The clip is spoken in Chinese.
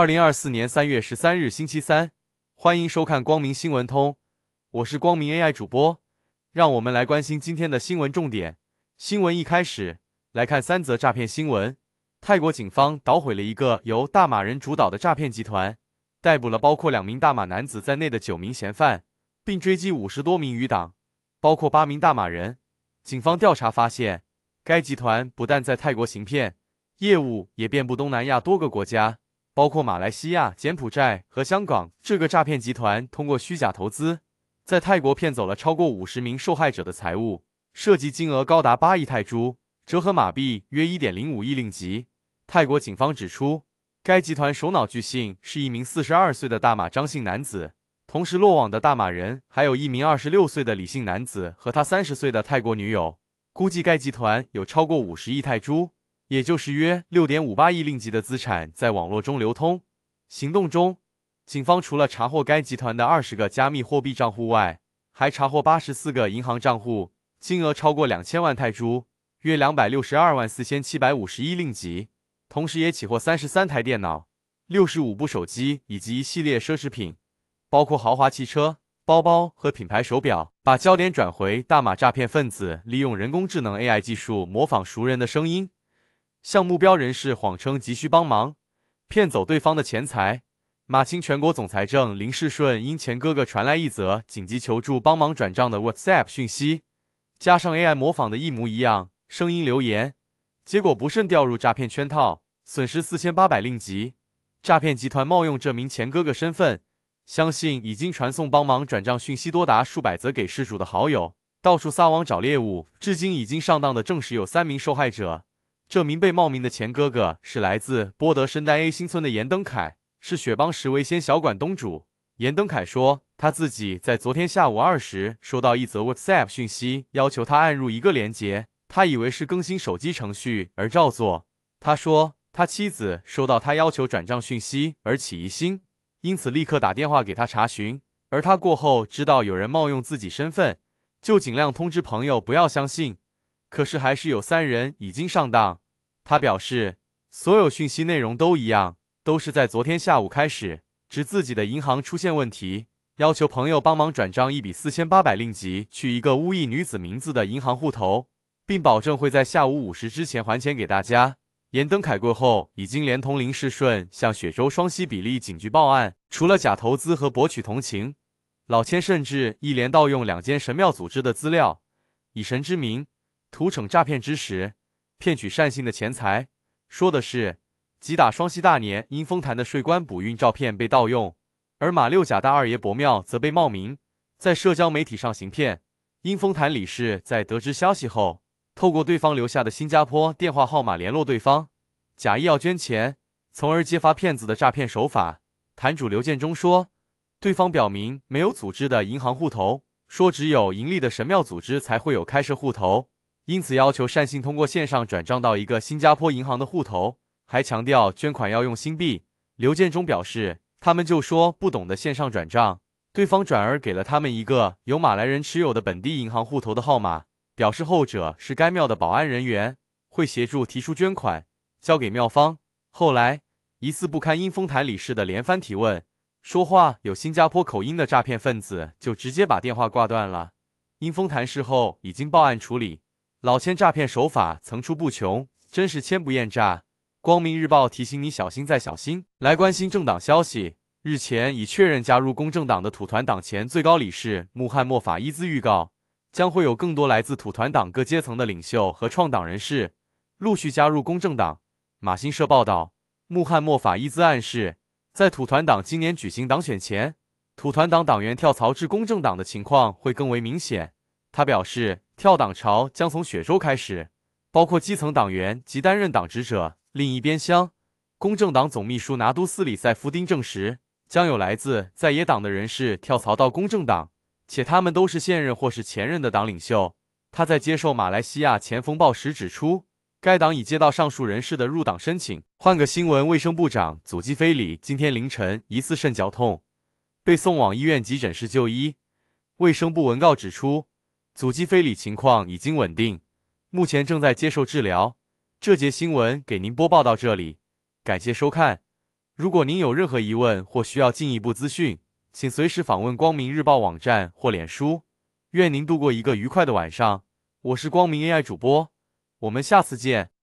二零二四年三月十三日星期三，欢迎收看《光明新闻通》，我是光明 AI 主播，让我们来关心今天的新闻重点。新闻一开始来看三则诈骗新闻：泰国警方捣毁了一个由大马人主导的诈骗集团，逮捕了包括两名大马男子在内的九名嫌犯，并追击五十多名余党，包括八名大马人。警方调查发现，该集团不但在泰国行骗，业务也遍布东南亚多个国家。包括马来西亚、柬埔寨和香港，这个诈骗集团通过虚假投资，在泰国骗走了超过五十名受害者的财物，涉及金额高达八亿泰铢，折合马币约一点零五亿令吉。泰国警方指出，该集团首脑据信是一名四十二岁的大马张姓男子，同时落网的大马人还有一名二十六岁的李姓男子和他三十岁的泰国女友。估计该集团有超过五十亿泰铢。也就是约六点五八亿令吉的资产在网络中流通。行动中，警方除了查获该集团的二十个加密货币账户外，还查获八十四个银行账户，金额超过两千万泰铢，约两百六十二万四千七百五十一令吉。同时，也起获三十三台电脑、六十五部手机以及一系列奢侈品，包括豪华汽车、包包和品牌手表。把焦点转回，大马诈骗分子利用人工智能 AI 技术模仿熟人的声音。向目标人士谎称急需帮忙，骗走对方的钱财。马清全国总财政林世顺因前哥哥传来一则紧急求助帮忙转账的 WhatsApp 信息，加上 AI 模仿的一模一样声音留言，结果不慎掉入诈骗圈套，损失四千八百令吉。诈骗集团冒用这名前哥哥身份，相信已经传送帮忙转账讯息多达数百则给失主的好友，到处撒网找猎物。至今已经上当的证实有三名受害者。这名被冒名的钱哥哥是来自波德申丹 A 新村的严登凯，是雪邦食为仙小馆东主。严登凯说，他自己在昨天下午二时收到一则 WhatsApp 信息，要求他按入一个链接，他以为是更新手机程序而照做。他说，他妻子收到他要求转账讯息而起疑心，因此立刻打电话给他查询，而他过后知道有人冒用自己身份，就尽量通知朋友不要相信，可是还是有三人已经上当。他表示，所有讯息内容都一样，都是在昨天下午开始，指自己的银行出现问题，要求朋友帮忙转账一笔四千八百令吉去一个乌裔女子名字的银行户头，并保证会在下午五时之前还钱给大家。严登凯过后，已经连同林世顺向雪州双溪比利警局报案。除了假投资和博取同情，老千甚至一连盗用两间神庙组织的资料，以神之名图逞诈骗之时。骗取善信的钱财，说的是吉打双溪大年因风坛的税官补运照片被盗用，而马六甲大二爷伯庙则被冒名在社交媒体上行骗。因风坛理事在得知消息后，透过对方留下的新加坡电话号码联络对方，假意要捐钱，从而揭发骗子的诈骗手法。坛主刘建忠说，对方表明没有组织的银行户头，说只有盈利的神庙组织才会有开设户头。因此要求善信通过线上转账到一个新加坡银行的户头，还强调捐款要用新币。刘建忠表示，他们就说不懂得线上转账，对方转而给了他们一个由马来人持有的本地银行户头的号码，表示后者是该庙的保安人员，会协助提出捐款交给庙方。后来，疑似不堪英风台理事的连番提问，说话有新加坡口音的诈骗分子就直接把电话挂断了。英风台事后已经报案处理。老千诈骗手法层出不穷，真是千不厌诈。光明日报提醒你小心再小心。来关心政党消息，日前已确认加入公正党的土团党前最高理事穆罕默法伊兹预告，将会有更多来自土团党各阶层的领袖和创党人士陆续加入公正党。马新社报道，穆罕默法伊兹暗示，在土团党今年举行党选前，土团党党员跳槽至公正党的情况会更为明显。他表示。跳党潮将从雪州开始，包括基层党员及担任党职者。另一边厢，公正党总秘书拿督斯里塞夫丁证实，将有来自在野党的人士跳槽到公正党，且他们都是现任或是前任的党领袖。他在接受马来西亚《前锋报》时指出，该党已接到上述人士的入党申请。换个新闻，卫生部长祖基菲里今天凌晨疑似肾绞痛，被送往医院急诊室就医。卫生部文告指出。阻击非礼情况已经稳定，目前正在接受治疗。这节新闻给您播报到这里，感谢收看。如果您有任何疑问或需要进一步资讯，请随时访问光明日报网站或脸书。愿您度过一个愉快的晚上。我是光明 AI 主播，我们下次见。